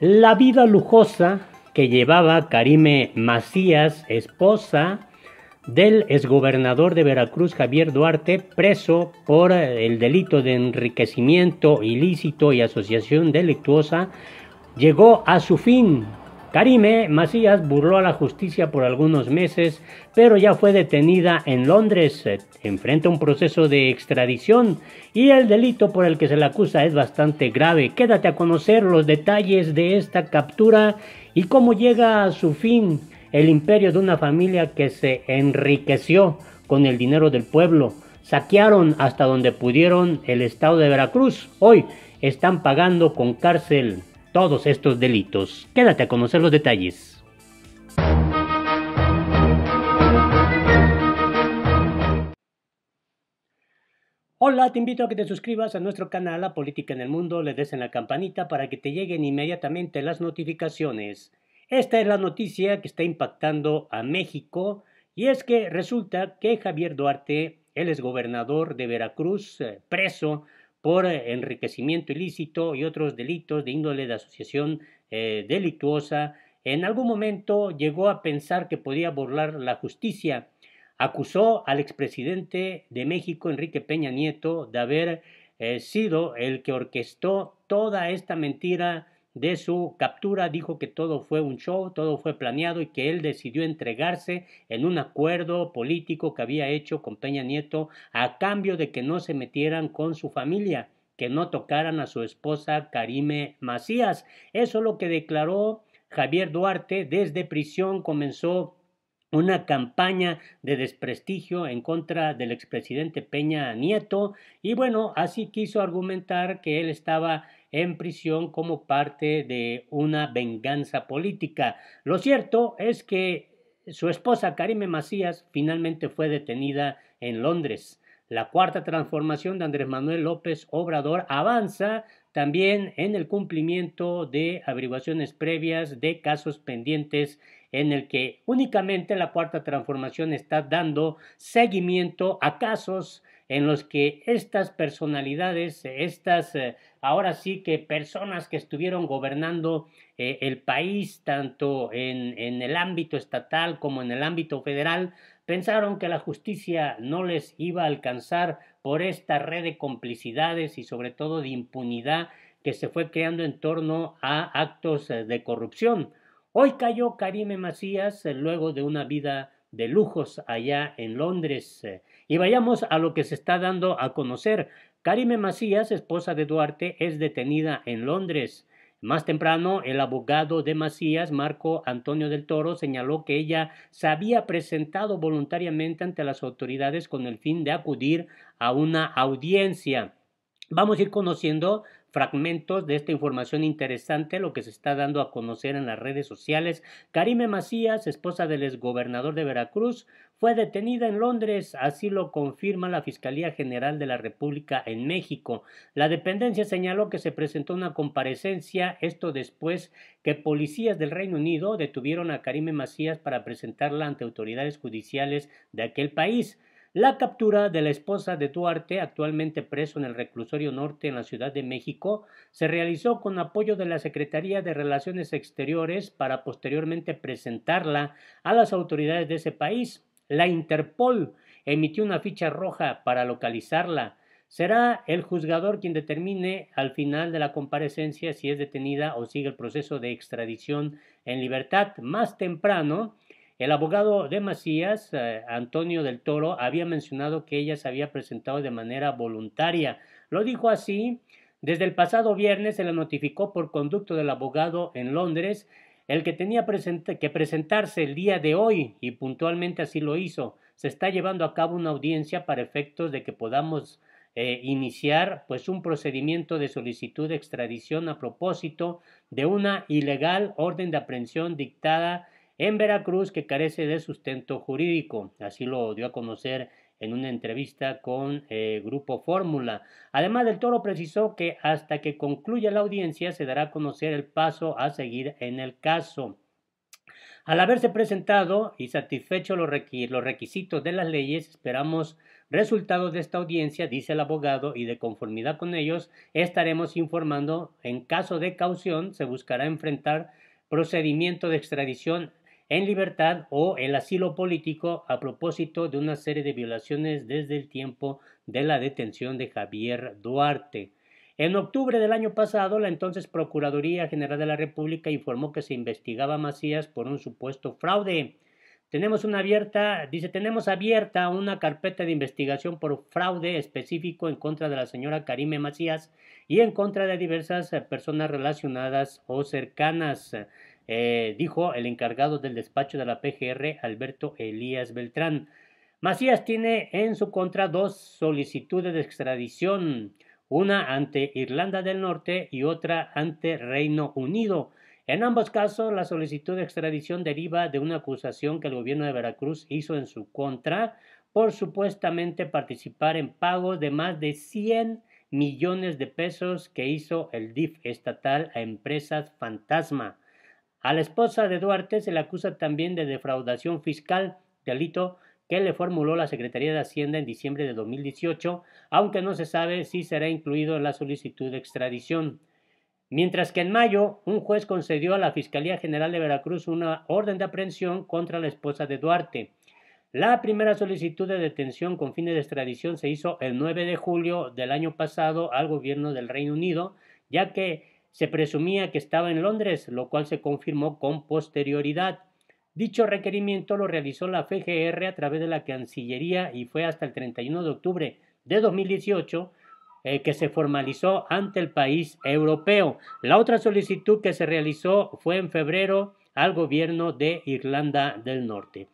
La vida lujosa que llevaba Karime Macías, esposa del exgobernador de Veracruz Javier Duarte, preso por el delito de enriquecimiento ilícito y asociación delictuosa, llegó a su fin Karime Macías burló a la justicia por algunos meses, pero ya fue detenida en Londres, eh, enfrenta un proceso de extradición y el delito por el que se la acusa es bastante grave. Quédate a conocer los detalles de esta captura y cómo llega a su fin el imperio de una familia que se enriqueció con el dinero del pueblo. Saquearon hasta donde pudieron el estado de Veracruz. Hoy están pagando con cárcel todos estos delitos. Quédate a conocer los detalles. Hola, te invito a que te suscribas a nuestro canal La Política en el Mundo, le des en la campanita para que te lleguen inmediatamente las notificaciones. Esta es la noticia que está impactando a México y es que resulta que Javier Duarte, el es gobernador de Veracruz, eh, preso por eh, enriquecimiento ilícito y otros delitos de índole de asociación eh, delictuosa, en algún momento llegó a pensar que podía burlar la justicia. Acusó al expresidente de México, Enrique Peña Nieto, de haber eh, sido el que orquestó toda esta mentira de su captura dijo que todo fue un show, todo fue planeado y que él decidió entregarse en un acuerdo político que había hecho con Peña Nieto a cambio de que no se metieran con su familia, que no tocaran a su esposa Karime Macías. Eso es lo que declaró Javier Duarte desde prisión comenzó una campaña de desprestigio en contra del expresidente Peña Nieto y bueno, así quiso argumentar que él estaba en prisión como parte de una venganza política. Lo cierto es que su esposa Karime Macías finalmente fue detenida en Londres. La cuarta transformación de Andrés Manuel López Obrador avanza también en el cumplimiento de averiguaciones previas de casos pendientes en el que únicamente la cuarta transformación está dando seguimiento a casos en los que estas personalidades, eh, estas eh, ahora sí que personas que estuvieron gobernando eh, el país tanto en, en el ámbito estatal como en el ámbito federal, pensaron que la justicia no les iba a alcanzar por esta red de complicidades y sobre todo de impunidad que se fue creando en torno a actos de corrupción. Hoy cayó Karime Macías luego de una vida de lujos allá en Londres. Y vayamos a lo que se está dando a conocer. Karime Macías, esposa de Duarte, es detenida en Londres. Más temprano, el abogado de Macías, Marco Antonio del Toro, señaló que ella se había presentado voluntariamente ante las autoridades con el fin de acudir a una audiencia. Vamos a ir conociendo fragmentos de esta información interesante, lo que se está dando a conocer en las redes sociales. Karime Macías, esposa del exgobernador de Veracruz, fue detenida en Londres, así lo confirma la Fiscalía General de la República en México. La dependencia señaló que se presentó una comparecencia, esto después que policías del Reino Unido detuvieron a Karime Macías para presentarla ante autoridades judiciales de aquel país. La captura de la esposa de Duarte, actualmente preso en el reclusorio norte en la Ciudad de México, se realizó con apoyo de la Secretaría de Relaciones Exteriores para posteriormente presentarla a las autoridades de ese país. La Interpol emitió una ficha roja para localizarla. Será el juzgador quien determine al final de la comparecencia si es detenida o sigue el proceso de extradición en libertad. Más temprano, el abogado de Macías, eh, Antonio del Toro, había mencionado que ella se había presentado de manera voluntaria. Lo dijo así, desde el pasado viernes se la notificó por conducto del abogado en Londres, el que tenía que presentarse el día de hoy, y puntualmente así lo hizo. Se está llevando a cabo una audiencia para efectos de que podamos eh, iniciar pues un procedimiento de solicitud de extradición a propósito de una ilegal orden de aprehensión dictada en Veracruz que carece de sustento jurídico. Así lo dio a conocer en una entrevista con eh, Grupo Fórmula. Además, del Toro precisó que hasta que concluya la audiencia se dará a conocer el paso a seguir en el caso. Al haberse presentado y satisfecho los, los requisitos de las leyes, esperamos resultados de esta audiencia, dice el abogado, y de conformidad con ellos estaremos informando. En caso de caución, se buscará enfrentar procedimiento de extradición en libertad o el asilo político a propósito de una serie de violaciones desde el tiempo de la detención de Javier Duarte. En octubre del año pasado, la entonces Procuraduría General de la República informó que se investigaba a Macías por un supuesto fraude. Tenemos una abierta, dice, tenemos abierta una carpeta de investigación por fraude específico en contra de la señora Karime Macías y en contra de diversas personas relacionadas o cercanas. Eh, dijo el encargado del despacho de la PGR, Alberto Elías Beltrán. Macías tiene en su contra dos solicitudes de extradición, una ante Irlanda del Norte y otra ante Reino Unido. En ambos casos, la solicitud de extradición deriva de una acusación que el gobierno de Veracruz hizo en su contra por supuestamente participar en pagos de más de 100 millones de pesos que hizo el DIF estatal a empresas fantasma. A la esposa de Duarte se le acusa también de defraudación fiscal, delito que le formuló la Secretaría de Hacienda en diciembre de 2018, aunque no se sabe si será incluido en la solicitud de extradición. Mientras que en mayo un juez concedió a la Fiscalía General de Veracruz una orden de aprehensión contra la esposa de Duarte. La primera solicitud de detención con fines de extradición se hizo el 9 de julio del año pasado al gobierno del Reino Unido, ya que se presumía que estaba en Londres, lo cual se confirmó con posterioridad. Dicho requerimiento lo realizó la FGR a través de la Cancillería y fue hasta el 31 de octubre de 2018 eh, que se formalizó ante el país europeo. La otra solicitud que se realizó fue en febrero al gobierno de Irlanda del Norte.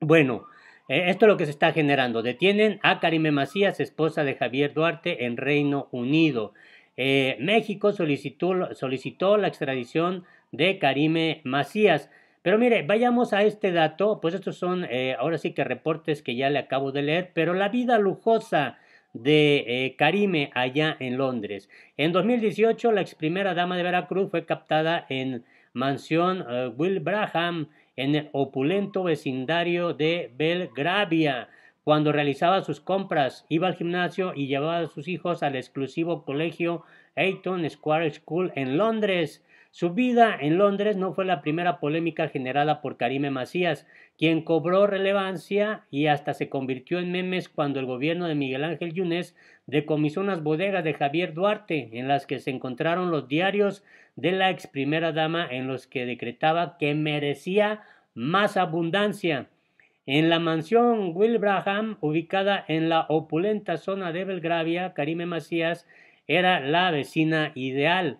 Bueno, eh, esto es lo que se está generando. Detienen a Karime Macías, esposa de Javier Duarte, en Reino Unido. Eh, México solicitó, solicitó la extradición de Karime Macías. Pero mire, vayamos a este dato, pues estos son eh, ahora sí que reportes que ya le acabo de leer, pero la vida lujosa de eh, Karime allá en Londres. En 2018, la ex primera dama de Veracruz fue captada en mansión Will Wilbraham, en el opulento vecindario de Belgravia. Cuando realizaba sus compras, iba al gimnasio y llevaba a sus hijos al exclusivo colegio Eton Square School en Londres. Su vida en Londres no fue la primera polémica generada por Karime Macías, quien cobró relevancia y hasta se convirtió en memes cuando el gobierno de Miguel Ángel Yunes decomisó unas bodegas de Javier Duarte en las que se encontraron los diarios de la ex primera dama en los que decretaba que merecía más abundancia. En la mansión Wilbraham, ubicada en la opulenta zona de Belgravia, Karime Macías era la vecina ideal.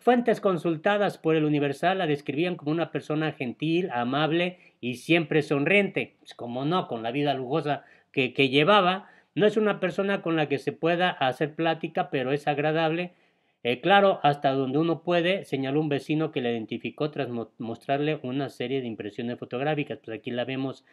Fuentes consultadas por el Universal la describían como una persona gentil, amable y siempre sonriente. Pues, como no, con la vida lujosa que, que llevaba, no es una persona con la que se pueda hacer plática, pero es agradable. Eh, claro, hasta donde uno puede, señaló un vecino que la identificó tras mostrarle una serie de impresiones fotográficas. Pues aquí la vemos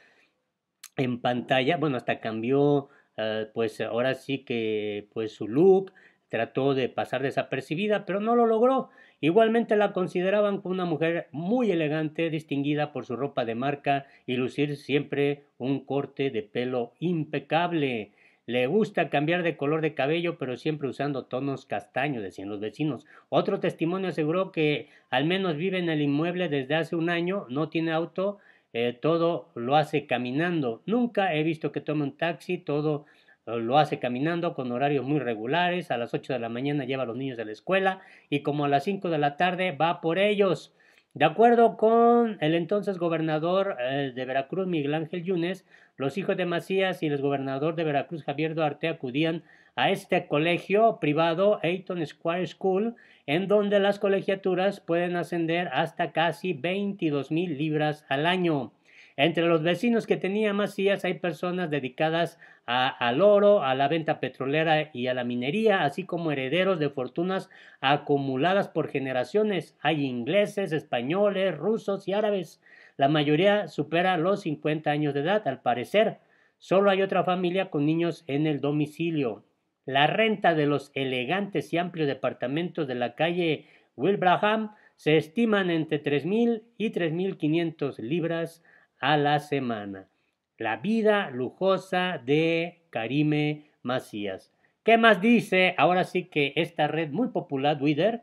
en pantalla, bueno, hasta cambió, eh, pues ahora sí que pues su look, trató de pasar desapercibida, pero no lo logró. Igualmente la consideraban como una mujer muy elegante, distinguida por su ropa de marca y lucir siempre un corte de pelo impecable. Le gusta cambiar de color de cabello, pero siempre usando tonos castaños, decían los vecinos. Otro testimonio aseguró que al menos vive en el inmueble desde hace un año, no tiene auto, eh, todo lo hace caminando. Nunca he visto que tome un taxi, todo eh, lo hace caminando con horarios muy regulares. A las 8 de la mañana lleva a los niños a la escuela y como a las 5 de la tarde va por ellos. De acuerdo con el entonces gobernador eh, de Veracruz, Miguel Ángel Yunes, los hijos de Macías y el gobernador de Veracruz, Javier Duarte, acudían a este colegio privado Ayton Square School, en donde las colegiaturas pueden ascender hasta casi 22 mil libras al año. Entre los vecinos que tenía Macías hay personas dedicadas al oro, a la venta petrolera y a la minería, así como herederos de fortunas acumuladas por generaciones. Hay ingleses, españoles, rusos y árabes. La mayoría supera los 50 años de edad, al parecer. Solo hay otra familia con niños en el domicilio. La renta de los elegantes y amplios departamentos de la calle Wilbraham se estiman entre 3.000 y 3.500 libras a la semana. La vida lujosa de Karime Macías. ¿Qué más dice? Ahora sí que esta red muy popular, Twitter,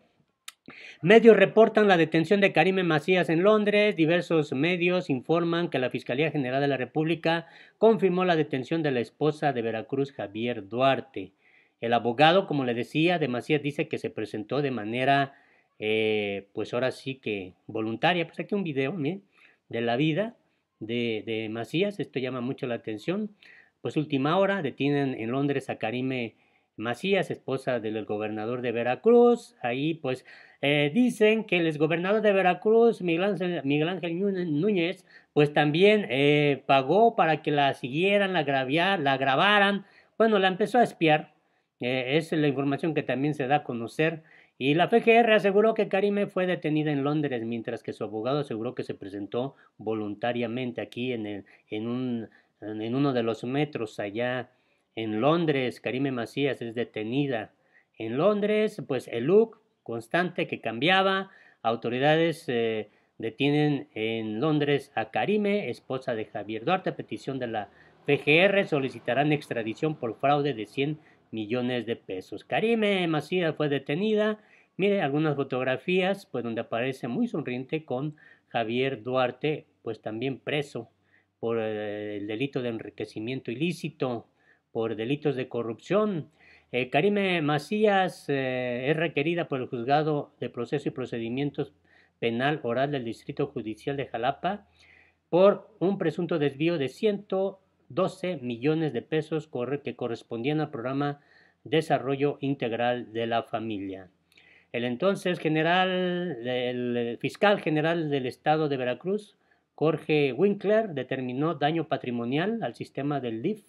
Medios reportan la detención de Karime Macías en Londres. Diversos medios informan que la Fiscalía General de la República confirmó la detención de la esposa de Veracruz, Javier Duarte. El abogado, como le decía, de Macías dice que se presentó de manera, eh, pues ahora sí que voluntaria. Pues aquí un video miren, de la vida de, Macías, esto llama mucho la atención. Pues última hora, detienen en Londres a Karime Macías, esposa del gobernador de Veracruz. Ahí pues eh, dicen que el gobernador de Veracruz, Miguel Ángel, Núñez, pues también eh, pagó para que la siguieran, la, la grabaran. Bueno, la empezó a espiar es la información que también se da a conocer. Y la FGR aseguró que Karime fue detenida en Londres, mientras que su abogado aseguró que se presentó voluntariamente aquí en, un, en uno de los metros allá en Londres. Karime Macías es detenida en Londres, pues el look constante que cambiaba. Autoridades eh, detienen en Londres a Karime, esposa de Javier Duarte, petición de la FGR. solicitarán extradición por fraude de 100 millones de pesos. Karime Macías fue detenida. Mire algunas fotografías, pues donde aparece muy sonriente con Javier Duarte, pues también preso por eh, el delito de enriquecimiento ilícito, por delitos de corrupción. Eh, Karime Macías eh, es requerida por el juzgado de proceso y procedimientos penal oral del Distrito Judicial de Jalapa por un presunto desvío de ciento 12 millones de pesos que correspondían al programa Desarrollo Integral de la Familia. El entonces general, el fiscal general del estado de Veracruz, Jorge Winkler, determinó daño patrimonial al sistema del DIF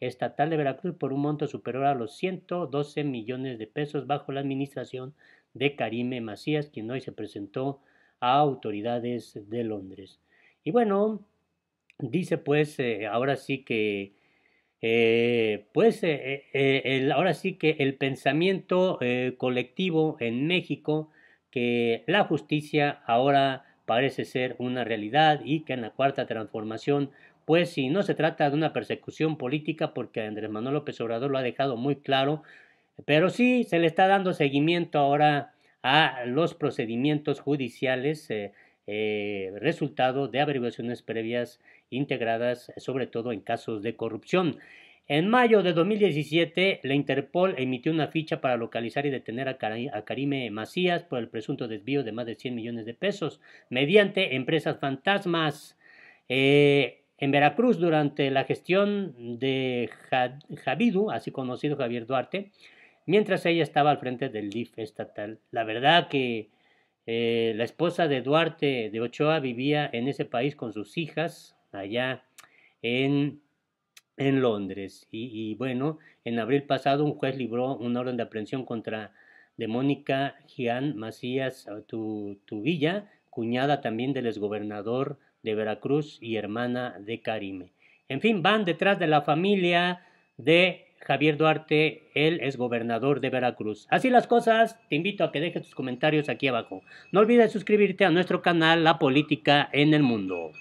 estatal de Veracruz por un monto superior a los 112 millones de pesos bajo la administración de Karime Macías, quien hoy se presentó a autoridades de Londres. Y bueno, Dice pues, eh, ahora sí que, eh, pues, eh, el, ahora sí que el pensamiento colectivo en México, que la justicia ahora parece ser una realidad y que en la cuarta transformación, pues si no se trata de una persecución política, porque Andrés Manuel López Obrador lo ha dejado muy claro, pero sí se le está dando seguimiento ahora a los procedimientos judiciales resultado de averiguaciones previas integradas sobre todo en casos de corrupción. En mayo de 2017, la Interpol emitió una ficha para localizar y detener a, Karime Macías por el presunto desvío de más de 100 millones de pesos mediante empresas fantasmas. Eh, en Veracruz, durante la gestión de Javidu, así conocido Javier Duarte, mientras ella estaba al frente del DIF estatal. La verdad que eh, la esposa de Duarte de Ochoa vivía en ese país con sus hijas, allá en, en Londres. Y, bueno, en abril pasado un juez libró una orden de aprehensión contra de Mónica Gian Macías ah, Tubilla, cuñada también del exgobernador de Veracruz y hermana de Karime. En fin, van detrás de la familia de Javier Duarte, el exgobernador de Veracruz. Así las cosas, te invito a que dejes tus comentarios aquí abajo. No olvides suscribirte a nuestro canal La Política en el Mundo.